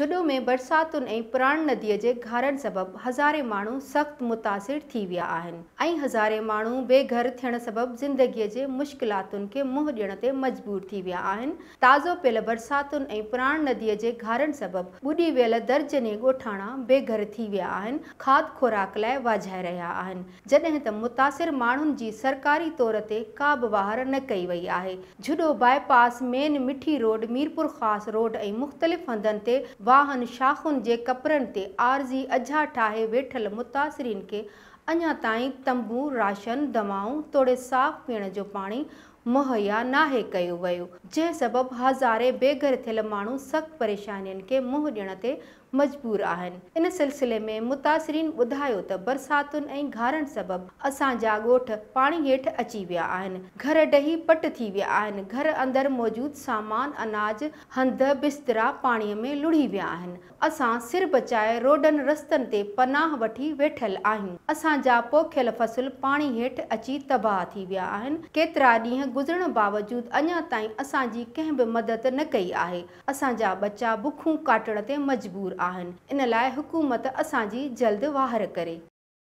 जुॾो में बरसातुनि ऐं प्राण नदीअ जे घारनि सबबि हज़ारे माण्हू सख़्तु मुतासिर थी विया आहिनि ऐं हज़ारे माण्हू बेघर थियणु सबबि ज़िंदगीअ जे मुश्किलातुनि खे मुंहुं ॾियण ते मजबूर थी विया आहिनि ताज़ो पियल बरसातुनि ऐं प्राण नदीअ जे घारनि सबबि बुॾी वियल दर्जनी ॻोठाणा बेघर थी विया आहिनि खाद खुराक लाइ वाजाए रहिया आहिनि जॾहिं त मुतासिर माण्हुनि जी सरकारी तौर ते का बि वाहर न कई वई आहे जुॾो bypass main Mithi road Mirpur Khas road ऐं मुख़्तलिफ़ हंधनि ते वाहन शाखुनि जे कपिड़नि ते आरज़ी अजा ठाहे वेठल मुतासिरीन खे अञा ताईं तंबू राशन दवाऊं तोड़े साफ़ पीअण जो पाणी मुहैया नाहे कयो वियो जंहिं सबबि हज़ारे बेघर थियल माण्हू सख़्तु परेशानियुनि खे मुंहुं ॾियण ते मजबूर आहिनि इन सिलसिले में मुतासिरीन ॿुधायो त बरसातुनि ऐं घारनि सबबि असांजा ॻोठ पाणी हेठि अची विया आहिनि घर ॾही पट थी विया आहिनि घर अंदरि मौजूदु सामान अनाज हंध बिस्तरा पाणीअ में लुढ़ी विया आहिनि असां सिर बचाए रोडनि रस्तनि ते पनाह वठी वेठल आहियूं असांजा पोखियल फसल पाणी हेठि अची तबाह थी विया आहिनि केतिरा ॾींहं गुज़रण बावजूद अञां ताईं असांजी कंहिं बि मदद न कई आहे असांजा बच्चा बुखूं काटण ते मजबूर आहिनि इन लाइ हुकूमत असांजी जल्द वाहर करे